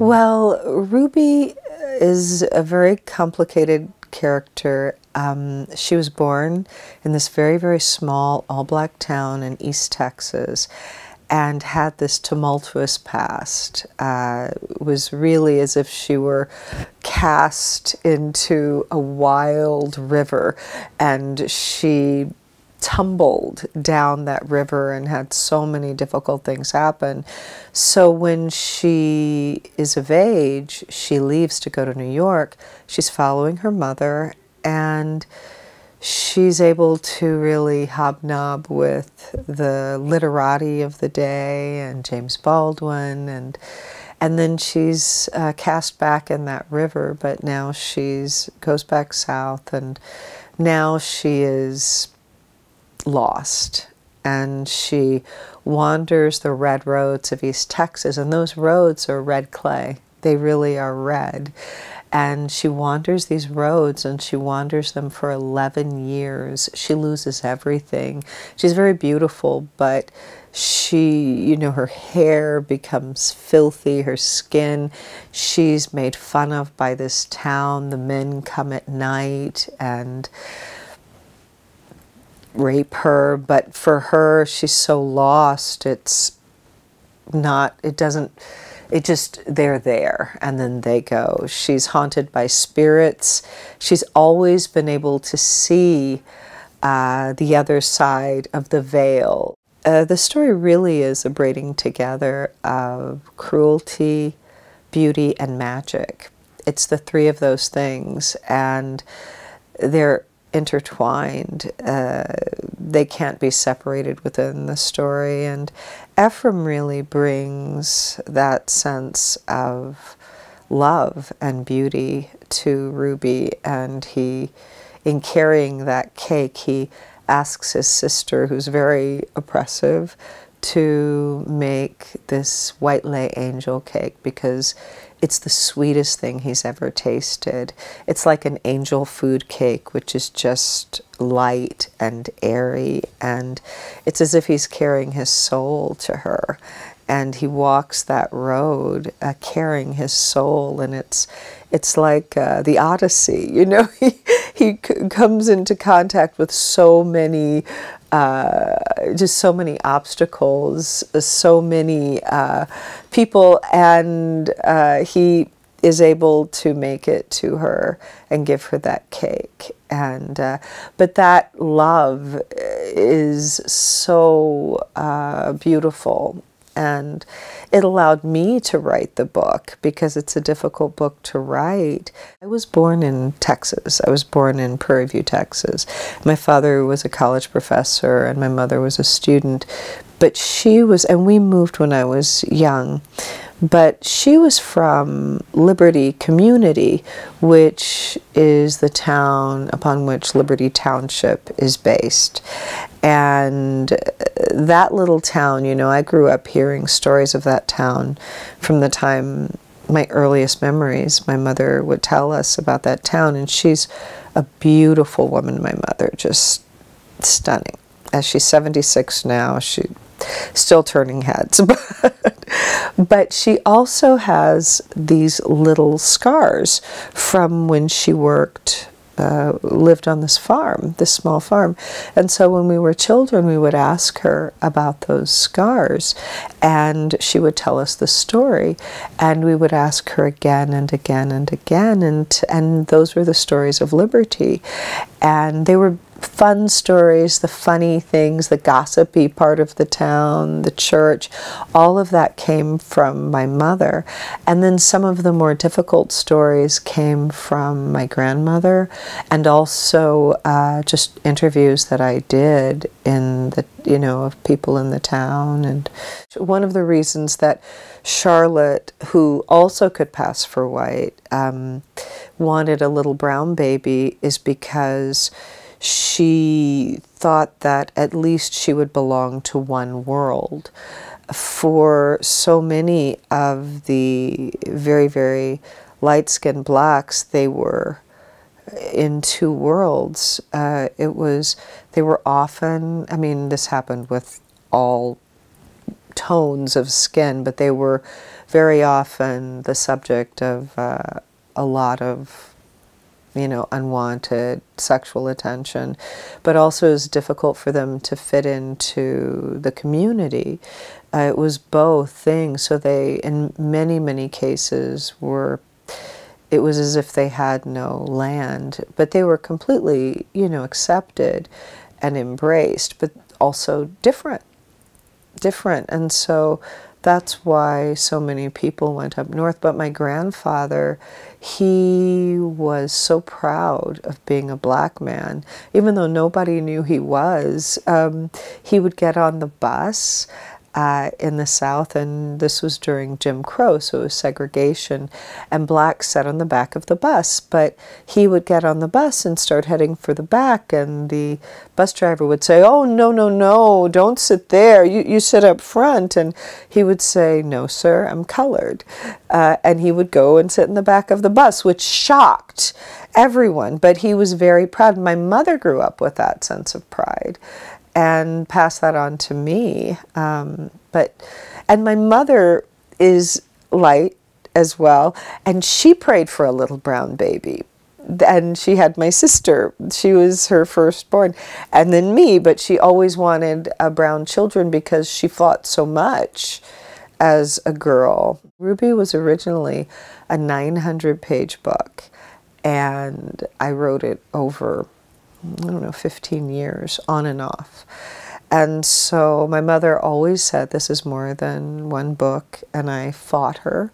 Well, Ruby is a very complicated character. Um, she was born in this very, very small all black town in East Texas and had this tumultuous past. Uh, it was really as if she were cast into a wild river and she tumbled down that river and had so many difficult things happen. So when she is of age, she leaves to go to New York. She's following her mother and she's able to really hobnob with the literati of the day and James Baldwin and and then she's uh, cast back in that river but now she's goes back south and now she is lost and she wanders the red roads of East Texas, and those roads are red clay. They really are red. And she wanders these roads and she wanders them for 11 years. She loses everything. She's very beautiful, but she, you know, her hair becomes filthy, her skin. She's made fun of by this town. The men come at night and rape her, but for her, she's so lost. It's not, it doesn't, it just, they're there and then they go. She's haunted by spirits. She's always been able to see uh, the other side of the veil. Uh, the story really is a braiding together of cruelty, beauty, and magic. It's the three of those things, and they're intertwined. Uh, they can't be separated within the story. And Ephraim really brings that sense of love and beauty to Ruby. And he, in carrying that cake, he asks his sister, who's very oppressive, to make this white lay angel cake because it's the sweetest thing he's ever tasted. It's like an angel food cake, which is just light and airy, and it's as if he's carrying his soul to her and he walks that road uh, carrying his soul and it's it's like uh, the odyssey you know he, he comes into contact with so many uh, just so many obstacles uh, so many uh, people and uh, he is able to make it to her and give her that cake and but that love is so beautiful and it allowed me to write the book because it's a difficult book to write. I was born in Texas. I was born in Prairie View, Texas. My father was a college professor and my mother was a student, but she was, and we moved when I was young, but she was from Liberty Community, which is the town upon which Liberty Township is based. And uh, that little town, you know, I grew up hearing stories of that town from the time my earliest memories. My mother would tell us about that town, and she's a beautiful woman, my mother, just stunning. As she's 76 now, she still turning heads. But, but she also has these little scars from when she worked uh, lived on this farm, this small farm. And so when we were children, we would ask her about those scars, and she would tell us the story. And we would ask her again and again and again, and, and those were the stories of liberty. And they were fun stories, the funny things, the gossipy part of the town, the church, all of that came from my mother. And then some of the more difficult stories came from my grandmother and also uh, just interviews that I did in the, you know, of people in the town. And one of the reasons that Charlotte, who also could pass for white, um, wanted a little brown baby is because she thought that at least she would belong to one world. For so many of the very, very light skinned blacks, they were in two worlds. Uh, it was, they were often, I mean, this happened with all tones of skin, but they were very often the subject of uh, a lot of you know, unwanted sexual attention, but also it's difficult for them to fit into the community. Uh, it was both things. So they, in many, many cases, were, it was as if they had no land, but they were completely, you know, accepted and embraced, but also different. Different. And so, that's why so many people went up north. But my grandfather, he was so proud of being a black man, even though nobody knew he was. Um, he would get on the bus uh, in the South, and this was during Jim Crow, so it was segregation, and blacks sat on the back of the bus. But he would get on the bus and start heading for the back, and the bus driver would say, Oh, no, no, no, don't sit there, you, you sit up front. And he would say, No, sir, I'm colored. Uh, and he would go and sit in the back of the bus, which shocked everyone, but he was very proud. My mother grew up with that sense of pride and pass that on to me. Um, but and my mother is light as well, and she prayed for a little brown baby. And she had my sister. She was her firstborn, and then me. But she always wanted a brown children because she fought so much as a girl. Ruby was originally a 900 page book, and I wrote it over I don't know, 15 years on and off. And so my mother always said, This is more than one book. And I fought her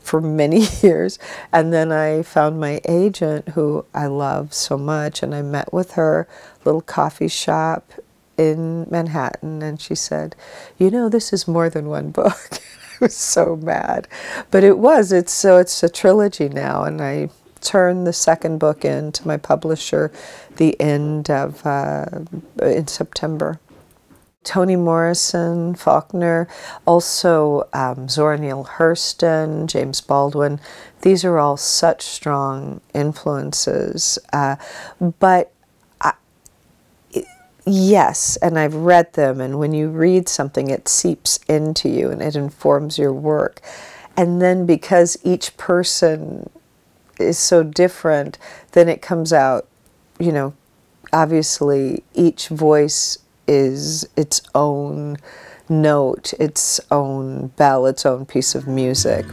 for many years. And then I found my agent, who I love so much, and I met with her, little coffee shop in Manhattan. And she said, You know, this is more than one book. I was so mad. But it was. It's so it's a trilogy now. And I turn the second book in to my publisher the end of uh, in September. Toni Morrison, Faulkner, also um, Zora Neale Hurston, James Baldwin. These are all such strong influences. Uh, but yes, and I've read them, and when you read something, it seeps into you and it informs your work. And then because each person is so different, then it comes out, you know, obviously each voice is its own note, its own bell, its own piece of music.